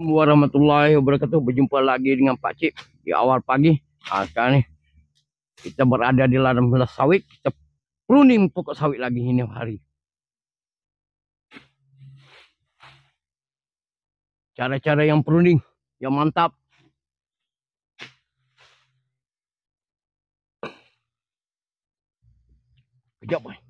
warahmatullahi wabarakatuh berjumpa lagi dengan Pak Cik di awal pagi nah, sekarang nih kita berada di ladang belas sawit kita pruning pokok sawit lagi ini hari cara-cara yang pruning yang mantap kejap boy